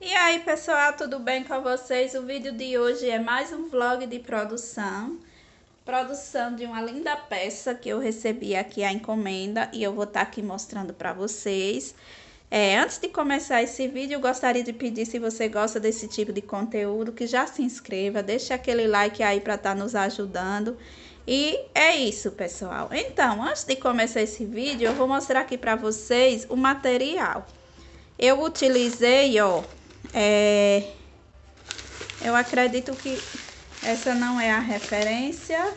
E aí pessoal, tudo bem com vocês? O vídeo de hoje é mais um vlog de produção produção de uma linda peça que eu recebi aqui a encomenda e eu vou estar tá aqui mostrando para vocês. É, antes de começar esse vídeo, eu gostaria de pedir se você gosta desse tipo de conteúdo, que já se inscreva, deixe aquele like aí para estar tá nos ajudando. E é isso, pessoal. Então, antes de começar esse vídeo, eu vou mostrar aqui para vocês o material. Eu utilizei, ó, é... Eu acredito que essa não é a referência.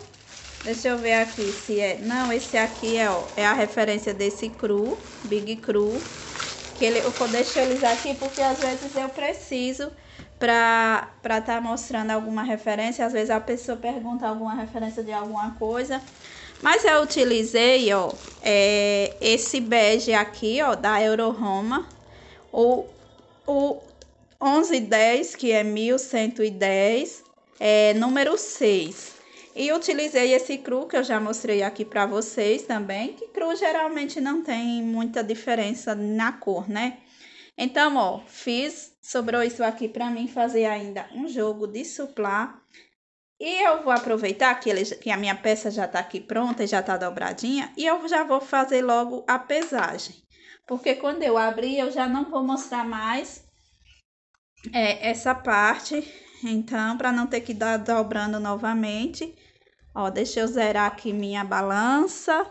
Deixa eu ver aqui se é... Não, esse aqui é, ó, é a referência desse cru, Big Cru que ele, eu vou eles aqui porque às vezes eu preciso para estar tá mostrando alguma referência. Às vezes a pessoa pergunta alguma referência de alguma coisa. Mas eu utilizei, ó, é, esse bege aqui, ó, da Euroroma. O, o 1110, que é 1110, é, número 6. E utilizei esse cru que eu já mostrei aqui para vocês também, que cru geralmente não tem muita diferença na cor, né? Então, ó, fiz, sobrou isso aqui para mim fazer ainda um jogo de suplá. E eu vou aproveitar que, ele, que a minha peça já tá aqui pronta, e já tá dobradinha, e eu já vou fazer logo a pesagem. Porque quando eu abrir, eu já não vou mostrar mais é, essa parte então, para não ter que dar dobrando novamente, ó, deixa eu zerar aqui minha balança.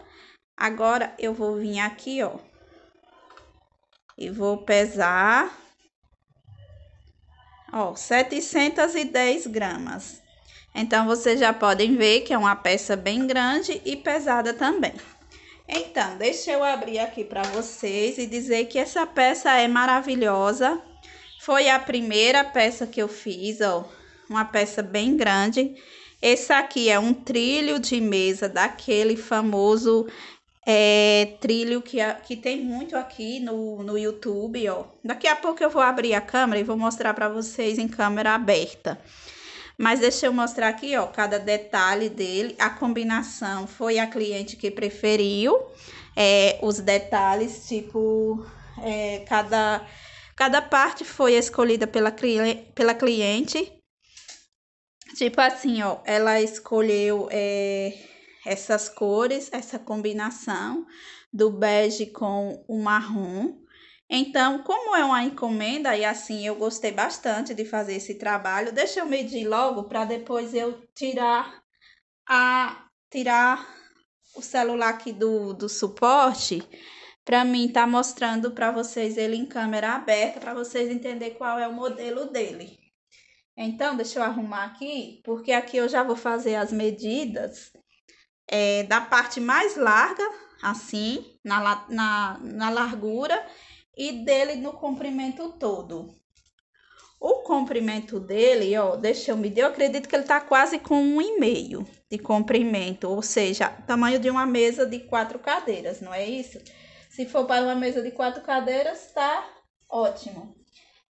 Agora, eu vou vir aqui, ó, e vou pesar, ó, 710 gramas. Então, vocês já podem ver que é uma peça bem grande e pesada também. Então, deixa eu abrir aqui para vocês e dizer que essa peça é maravilhosa. Foi a primeira peça que eu fiz, ó, uma peça bem grande. Esse aqui é um trilho de mesa daquele famoso é, trilho que, que tem muito aqui no, no YouTube, ó. Daqui a pouco eu vou abrir a câmera e vou mostrar para vocês em câmera aberta. Mas deixa eu mostrar aqui, ó, cada detalhe dele. A combinação foi a cliente que preferiu. É, os detalhes, tipo, é, cada Cada parte foi escolhida pela, cli pela cliente. Tipo assim, ó, ela escolheu é, essas cores, essa combinação do bege com o marrom. Então, como é uma encomenda e assim eu gostei bastante de fazer esse trabalho, deixa eu medir logo para depois eu tirar a tirar o celular aqui do, do suporte para mim tá mostrando para vocês ele em câmera aberta para vocês entender qual é o modelo dele. Então, deixa eu arrumar aqui, porque aqui eu já vou fazer as medidas é, da parte mais larga, assim, na, na, na largura, e dele no comprimento todo. O comprimento dele, ó, deixa eu medir, eu acredito que ele tá quase com um e meio de comprimento, ou seja, tamanho de uma mesa de quatro cadeiras, não é isso? Se for para uma mesa de quatro cadeiras, tá ótimo.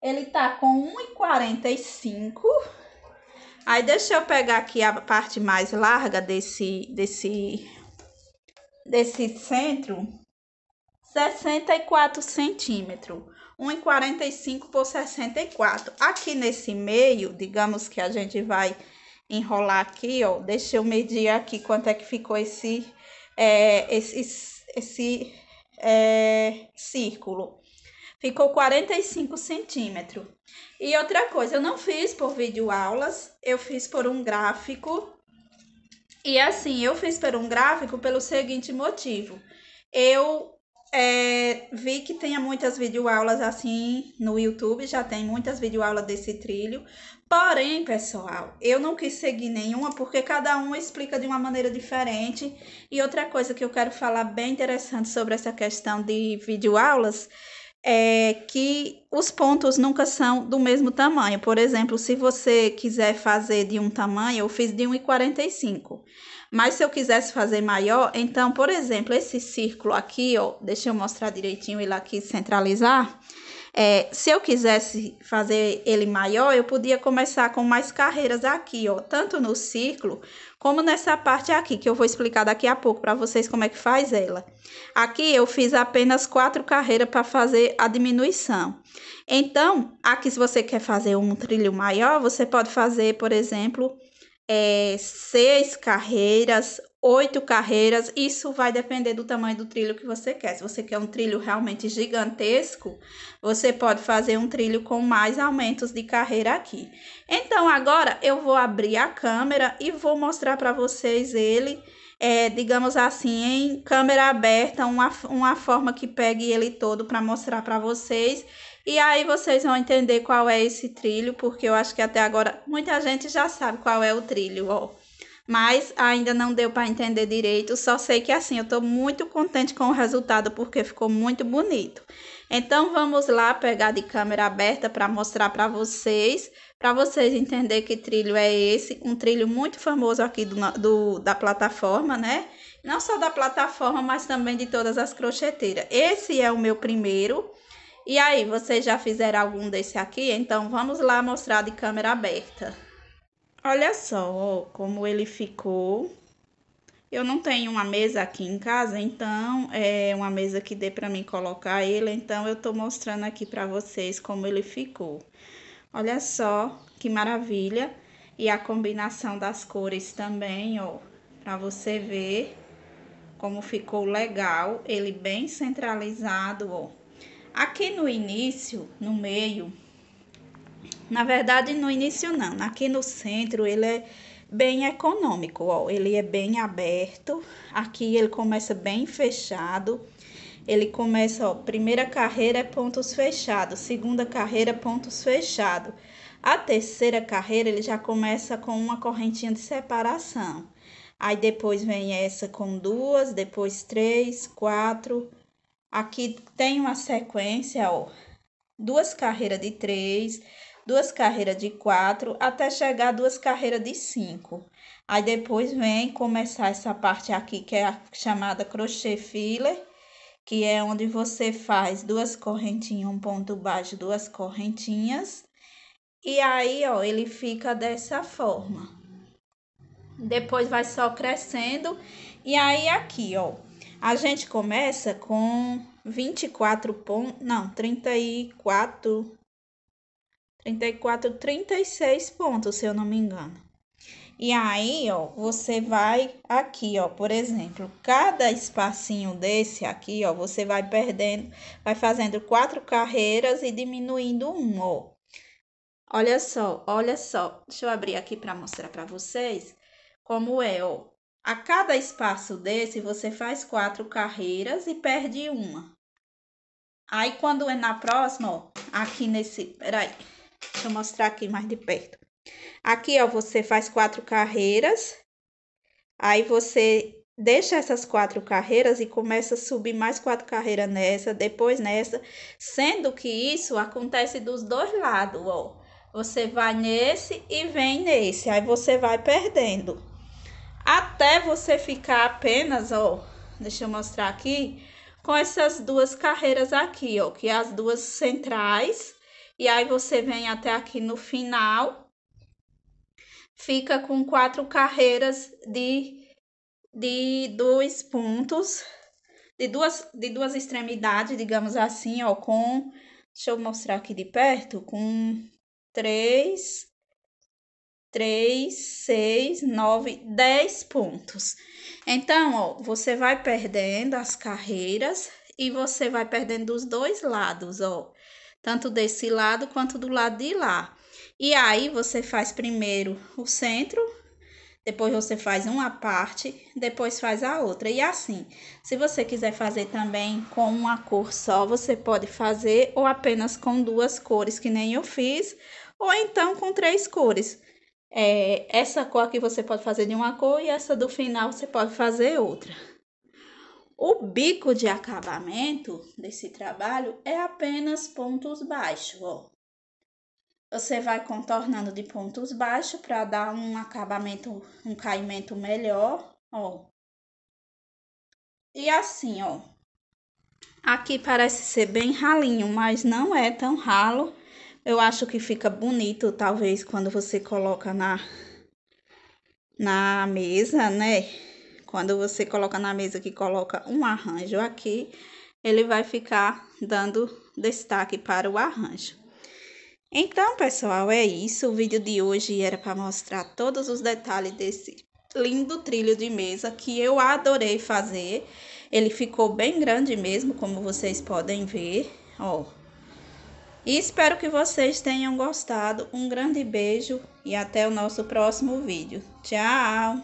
Ele tá com 1,45. Aí deixa eu pegar aqui a parte mais larga desse desse desse centro. 64 centímetros. 1,45 por 64. Aqui nesse meio, digamos que a gente vai enrolar aqui, ó. Deixa eu medir aqui quanto é que ficou esse, é, esse, esse é, círculo. Ficou 45 centímetros. E outra coisa, eu não fiz por vídeo aulas, eu fiz por um gráfico. E assim, eu fiz por um gráfico pelo seguinte motivo. Eu é, vi que tenha muitas videoaulas assim no YouTube, já tem muitas videoaulas desse trilho. Porém, pessoal, eu não quis seguir nenhuma porque cada uma explica de uma maneira diferente. E outra coisa que eu quero falar bem interessante sobre essa questão de videoaulas é que os pontos nunca são do mesmo tamanho. Por exemplo, se você quiser fazer de um tamanho, eu fiz de 1,45. Mas se eu quisesse fazer maior, então, por exemplo, esse círculo aqui, ó, deixa eu mostrar direitinho ele aqui, centralizar. É, se eu quisesse fazer ele maior, eu podia começar com mais carreiras aqui, ó, tanto no círculo como nessa parte aqui, que eu vou explicar daqui a pouco para vocês como é que faz ela. Aqui eu fiz apenas quatro carreiras para fazer a diminuição. Então, aqui se você quer fazer um trilho maior, você pode fazer, por exemplo, é, seis carreiras, oito carreiras. Isso vai depender do tamanho do trilho que você quer. Se você quer um trilho realmente gigantesco, você pode fazer um trilho com mais aumentos de carreira aqui. Então, agora eu vou abrir a câmera e vou mostrar para vocês ele. É, digamos assim, em câmera aberta, uma, uma forma que pegue ele todo para mostrar para vocês e aí vocês vão entender qual é esse trilho, porque eu acho que até agora muita gente já sabe qual é o trilho, ó. Mas ainda não deu para entender direito, só sei que assim, eu estou muito contente com o resultado porque ficou muito bonito. Então vamos lá pegar de câmera aberta para mostrar para vocês, para vocês entender que trilho é esse, um trilho muito famoso aqui do, do da plataforma, né? Não só da plataforma, mas também de todas as crocheteiras. Esse é o meu primeiro, e aí, vocês já fizeram algum desse aqui? Então, vamos lá mostrar de câmera aberta. Olha só como ele ficou. Eu não tenho uma mesa aqui em casa, então é uma mesa que dê para mim colocar ele. Então, eu tô mostrando aqui para vocês como ele ficou. Olha só que maravilha. E a combinação das cores também, ó, para você ver como ficou legal. Ele bem centralizado, ó. Aqui no início, no meio, na verdade no início não, aqui no centro ele é bem econômico, ó, ele é bem aberto, aqui ele começa bem fechado, ele começa, ó, primeira carreira é pontos fechados, segunda carreira pontos fechados, a terceira carreira ele já começa com uma correntinha de separação, aí depois vem essa com duas, depois três, quatro Aqui tem uma sequência, ó, duas carreiras de três, duas carreiras de quatro, até chegar a duas carreiras de cinco. Aí depois vem começar essa parte aqui que é a chamada crochê filler, que é onde você faz duas correntinhas, um ponto baixo, duas correntinhas. E aí, ó, ele fica dessa forma. Depois vai só crescendo. E aí aqui, ó, a gente começa com 24 pontos, não, 34, 34, 36 pontos, se eu não me engano. E aí, ó, você vai aqui, ó, por exemplo, cada espacinho desse aqui, ó, você vai perdendo, vai fazendo quatro carreiras e diminuindo um, ó. Olha só, olha só. Deixa eu abrir aqui para mostrar para vocês como é, ó. A cada espaço desse, você faz quatro carreiras e perde uma. Aí, quando é na próxima, ó, aqui nesse... Peraí, deixa eu mostrar aqui mais de perto. Aqui, ó, você faz quatro carreiras. Aí, você deixa essas quatro carreiras e começa a subir mais quatro carreiras nessa, depois nessa, sendo que isso acontece dos dois lados, ó. Você vai nesse e vem nesse, aí você vai perdendo até você ficar apenas, ó, deixa eu mostrar aqui, com essas duas carreiras aqui, ó, que é as duas centrais, e aí você vem até aqui no final, fica com quatro carreiras de, de dois pontos, de duas, de duas extremidades, digamos assim, ó, com, deixa eu mostrar aqui de perto, com três, 3, 6, 9, 10 pontos. Então, ó, você vai perdendo as carreiras e você vai perdendo dos dois lados, ó. Tanto desse lado quanto do lado de lá. E aí, você faz primeiro o centro, depois você faz uma parte, depois faz a outra. E assim, se você quiser fazer também com uma cor só, você pode fazer ou apenas com duas cores, que nem eu fiz, ou então com três cores é, essa cor aqui você pode fazer de uma cor e essa do final você pode fazer outra. O bico de acabamento desse trabalho é apenas pontos baixos, ó. Você vai contornando de pontos baixos para dar um acabamento, um caimento melhor, ó. E assim, ó. Aqui parece ser bem ralinho, mas não é tão ralo eu acho que fica bonito, talvez, quando você coloca na, na mesa, né? Quando você coloca na mesa que coloca um arranjo aqui, ele vai ficar dando destaque para o arranjo. Então, pessoal, é isso. O vídeo de hoje era para mostrar todos os detalhes desse lindo trilho de mesa que eu adorei fazer. Ele ficou bem grande mesmo, como vocês podem ver, ó. E espero que vocês tenham gostado. Um grande beijo e até o nosso próximo vídeo. Tchau!